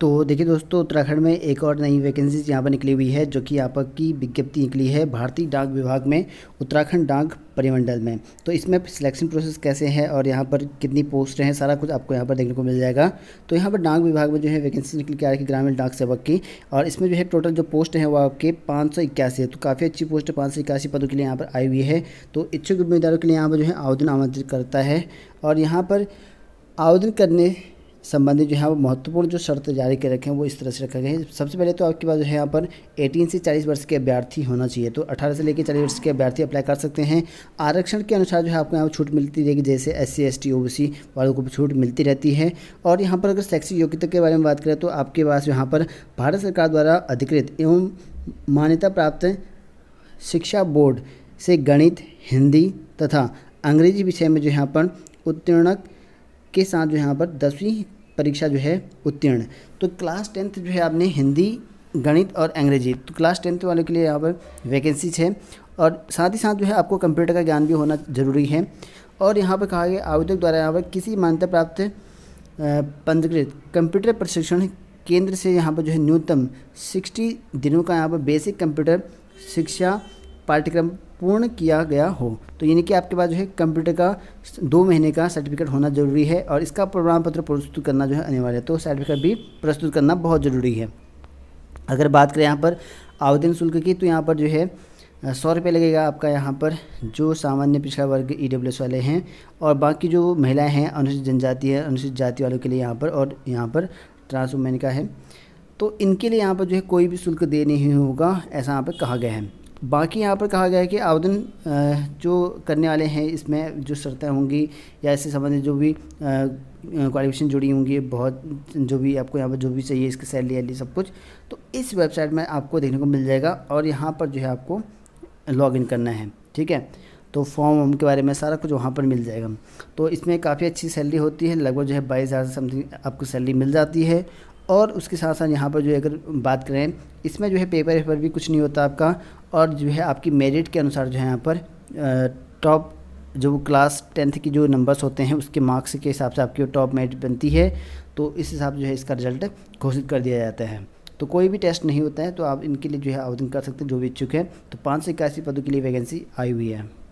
तो देखिए दोस्तों उत्तराखंड में एक और नई वैकेंसीज यहाँ पर निकली हुई है जो कि यहाँ की विज्ञप्ति निकली है भारतीय डाक विभाग में उत्तराखंड डाक परिमंडल में तो इसमें सिलेक्शन प्रोसेस कैसे है और यहाँ पर कितनी पोस्ट हैं सारा कुछ आपको यहाँ पर देखने को मिल जाएगा तो यहाँ पर डाक विभाग में जो है वैकेंसी निकल के आ रही ग्रामीण डाक सेवक की और इसमें जो है टोटल जो पोस्ट है वो आपके पाँच है तो काफ़ी अच्छी पोस्ट पाँच सौ इक्यासी पदों के लिए यहाँ पर आई हुई है तो इच्छुक उम्मीदवारों के लिए यहाँ पर जो है आवेदन आमंत्रित करता है और यहाँ पर आवेदन करने संबंधित जो है वो महत्वपूर्ण जो शर्त जारी कर रखे हैं वो इस तरह से रखा गया है सबसे पहले तो आपके पास जो है यहाँ पर 18 से 40 वर्ष के अभ्यर्थी होना चाहिए तो 18 से लेकर 40 वर्ष के अभ्यर्थी अप्लाई कर सकते हैं आरक्षण के अनुसार जो है आपको यहाँ पर छूट मिलती रहेगी जैसे एस सी एस टी वालों को भी छूट मिलती रहती है और यहाँ पर अगर शैक्षिक योग्यता के बारे में बात करें तो आपके पास यहाँ पर भारत सरकार द्वारा अधिकृत एवं मान्यता प्राप्त शिक्षा बोर्ड से गणित हिंदी तथा अंग्रेजी विषय में जो यहाँ पर उत्तीर्णक के साथ जो यहाँ पर दसवीं परीक्षा जो है उत्तीर्ण तो क्लास टेंथ जो है आपने हिंदी गणित और अंग्रेजी तो क्लास टेंथ वालों के लिए यहाँ पर वैकेंसीज है और साथ ही साथ जो है आपको कंप्यूटर का ज्ञान भी होना जरूरी है और यहाँ पर कहा गया आवेदक द्वारा यहाँ पर किसी मान्यता प्राप्त पंजीकृत कंप्यूटर प्रशिक्षण केंद्र से यहाँ पर जो है न्यूनतम सिक्सटी दिनों का यहाँ पर बेसिक कंप्यूटर शिक्षा पाठ्यक्रम पूर्ण किया गया हो तो यानी कि आपके पास जो है कंप्यूटर का दो महीने का सर्टिफिकेट होना जरूरी है और इसका प्रमाण पत्र प्रस्तुत करना जो है अनिवार्य है तो सर्टिफिकेट भी प्रस्तुत करना बहुत ज़रूरी है अगर बात करें यहाँ पर आवेदन शुल्क की तो यहाँ पर जो है सौ रुपये लगेगा आपका यहाँ पर जो सामान्य पिछड़ा वर्ग ई e वाले हैं और बाकी जो महिलाएं हैं अनुसूचित जनजाति है अनुसूचित जाति वालों के लिए यहाँ पर और यहाँ पर ट्रांस वुमेन का है तो इनके लिए यहाँ पर जो है कोई भी शुल्क दे नहीं होगा ऐसा यहाँ पर कहा गया है बाकी यहाँ पर कहा गया है कि आवेदन जो करने वाले हैं इसमें जो शर्तें होंगी या इससे संबंधित जो भी क्वालिफिकेशन जुड़ी होंगी बहुत जो भी आपको यहाँ पर जो भी चाहिए इसकी सैलरी वैलरी सब कुछ तो इस वेबसाइट में आपको देखने को मिल जाएगा और यहाँ पर जो है आपको लॉगिन करना है ठीक है तो फॉर्म के बारे में सारा कुछ वहाँ पर मिल जाएगा तो इसमें काफ़ी अच्छी सैलरी होती है लगभग जो है बाईस हज़ार समथिंग आपको सैलरी मिल जाती है और उसके साथ साथ यहाँ पर जो है अगर बात करें इसमें जो है पेपर वेपर भी कुछ नहीं होता आपका और जो है आपकी मेरिट के अनुसार जो है यहाँ पर टॉप जो क्लास टेंथ की जो नंबर्स होते हैं उसके मार्क्स के हिसाब से आपकी टॉप मेरिट बनती है तो इस हिसाब जो है इसका रिजल्ट घोषित कर दिया जाता है तो कोई भी टेस्ट नहीं होता है तो आप इनके लिए जो है आवेदन कर सकते हैं जो भी इच्छुक हैं तो पाँच सौ इक्यासी पदों के लिए वैकेंसी आई हुई है